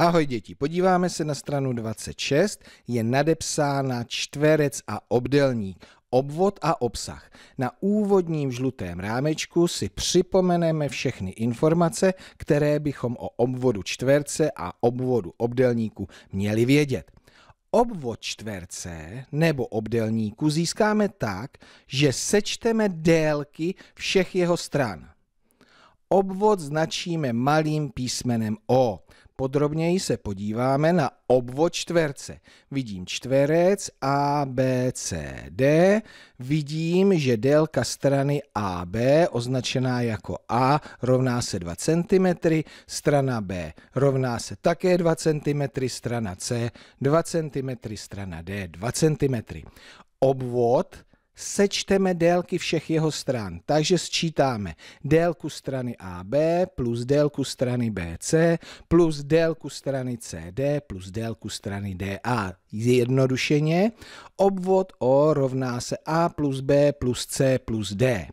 Ahoj děti, podíváme se na stranu 26, je nadepsána čtverec a obdelník, obvod a obsah. Na úvodním žlutém rámečku si připomeneme všechny informace, které bychom o obvodu čtverce a obvodu obdelníku měli vědět. Obvod čtverce nebo obdelníku získáme tak, že sečteme délky všech jeho stran. Obvod značíme malým písmenem O. Podrobněji se podíváme na obvod čtverce. Vidím čtverec A, B, C, D. Vidím, že délka strany AB, označená jako A, rovná se 2 cm, strana B rovná se také 2 cm, strana C 2 cm, strana D 2 cm. Obvod sečteme délky všech jeho stran. Takže sčítáme délku strany AB plus délku strany BC plus délku strany CD plus délku strany DA. Zjednodušeně obvod O rovná se A plus B plus C plus D.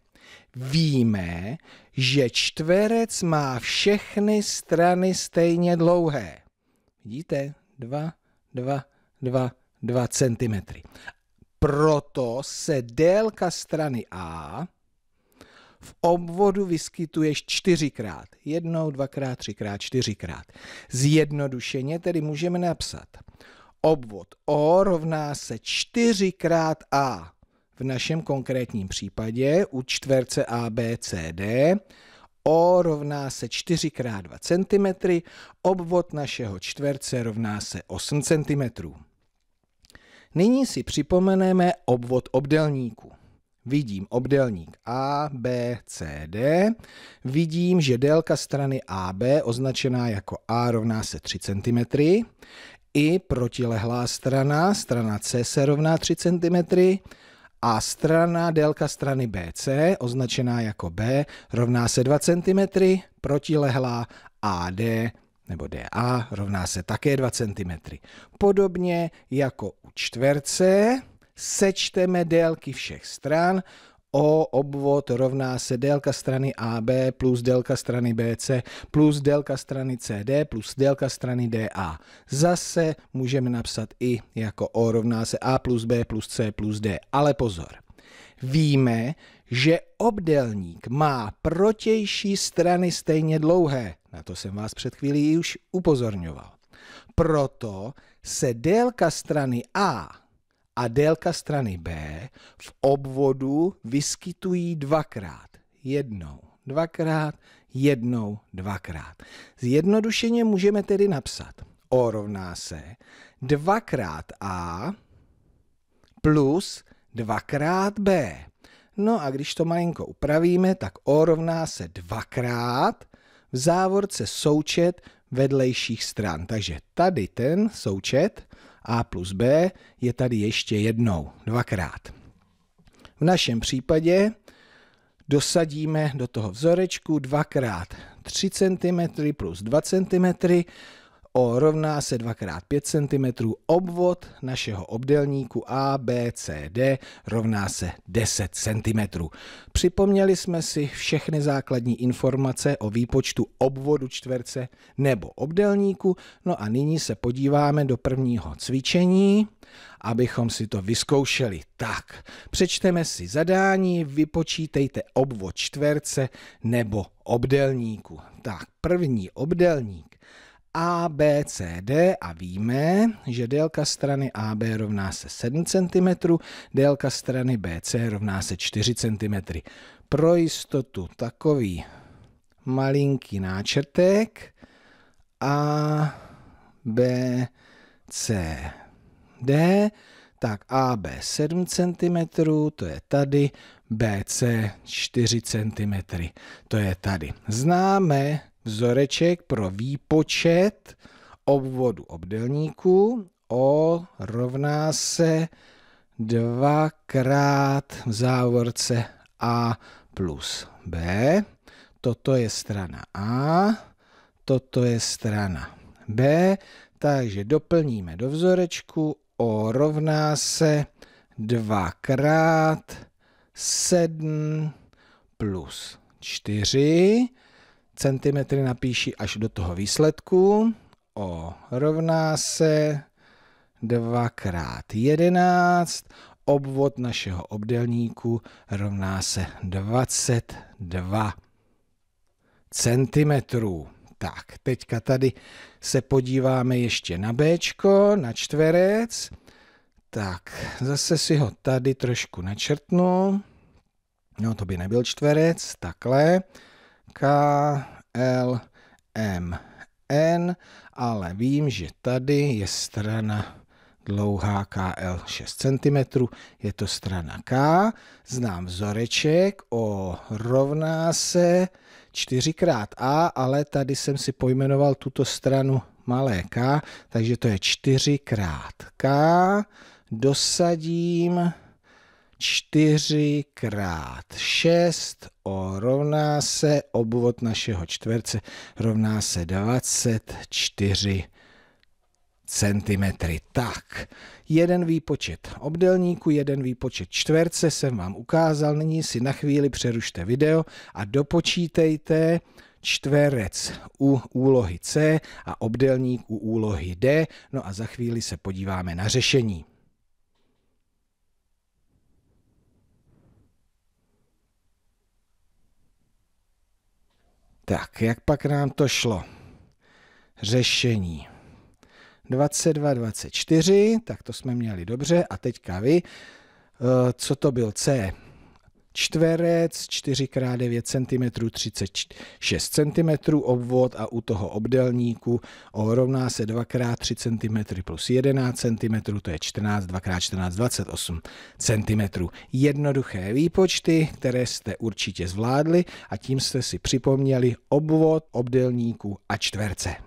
Víme, že čtverec má všechny strany stejně dlouhé. Vidíte? 2, 2, 2, 2 cm proto se délka strany A v obvodu vyskytuješ čtyřikrát. Jednou, dvakrát, třikrát, čtyřikrát. Zjednodušeně tedy můžeme napsat obvod O rovná se čtyřikrát A. V našem konkrétním případě u čtverce ABCD O rovná se 4 x 2 cm, obvod našeho čtverce rovná se 8 cm. Nyní si připomeneme obvod obdelníku. Vidím obdelník A, B, C, D. Vidím, že délka strany AB označená jako A rovná se 3 cm. I protilehlá strana, strana C se rovná 3 cm. A strana, délka strany BC označená jako B rovná se 2 cm, protilehlá AD nebo dA rovná se také 2 cm. Podobně jako u čtverce sečteme délky všech stran, O obvod rovná se délka strany AB plus délka strany BC plus délka strany CD plus délka strany DA. Zase můžeme napsat i jako O rovná se A plus B plus C plus D. Ale pozor, víme, že obdélník má protější strany stejně dlouhé. Na to jsem vás před chvílí už upozorňoval. Proto se délka strany A a délka strany B v obvodu vyskytují dvakrát. Jednou, dvakrát, jednou, dvakrát. Zjednodušeně můžeme tedy napsat. O rovná se dvakrát A plus dvakrát B. No a když to malinko upravíme, tak O rovná se dvakrát závorce součet vedlejších stran. Takže tady ten součet a plus b je tady ještě jednou, dvakrát. V našem případě dosadíme do toho vzorečku dvakrát 3 cm plus 2 cm O rovná se 2x5 cm, obvod našeho obdelníku A, B, C, D rovná se 10 cm. Připomněli jsme si všechny základní informace o výpočtu obvodu čtverce nebo obdelníku, no a nyní se podíváme do prvního cvičení, abychom si to vyzkoušeli. Tak, přečteme si zadání, vypočítejte obvod čtverce nebo obdelníku. Tak, první obdelník a, B, C, D a víme, že délka strany AB rovná se 7 cm, délka strany BC rovná se 4 cm. Pro jistotu takový malinký náčrtek A, B, C, D, tak AB 7 cm, to je tady, BC 4 cm, to je tady. Známe vzoreček pro výpočet obvodu obdelníku. O rovná se 2 krát v závorce A plus B. Toto je strana A, toto je strana B, takže doplníme do vzorečku O rovná se 2 krát 7 plus 4 centimetry napíši až do toho výsledku. O rovná se 2 x 11. Obvod našeho obdelníku rovná se 22 centimetrů. Tak, teďka tady se podíváme ještě na B, na čtverec. Tak, zase si ho tady trošku načrtnu. No, to by nebyl čtverec, takhle. KLMN, ale vím, že tady je strana dlouhá KL 6 cm, je to strana K, znám vzoreček, O rovná se 4xA, ale tady jsem si pojmenoval tuto stranu malé K, takže to je 4xK, dosadím 4 krát 6 o rovná se obvod našeho čtverce rovná se 24 centimetry. Tak, jeden výpočet obdelníku, jeden výpočet čtverce jsem vám ukázal, nyní si na chvíli přerušte video a dopočítejte čtverec u úlohy C a obdelník u úlohy D, no a za chvíli se podíváme na řešení. Tak, jak pak nám to šlo? Řešení. 22, 24, tak to jsme měli dobře. A teďka vy, eh, co to byl C? čtverec 4x9 cm 36 cm obvod a u toho obdelníku O rovná se 2x3 cm plus 11 cm, to je 14, 2x14, 28 cm. Jednoduché výpočty, které jste určitě zvládli a tím jste si připomněli obvod obdelníku a čtverce.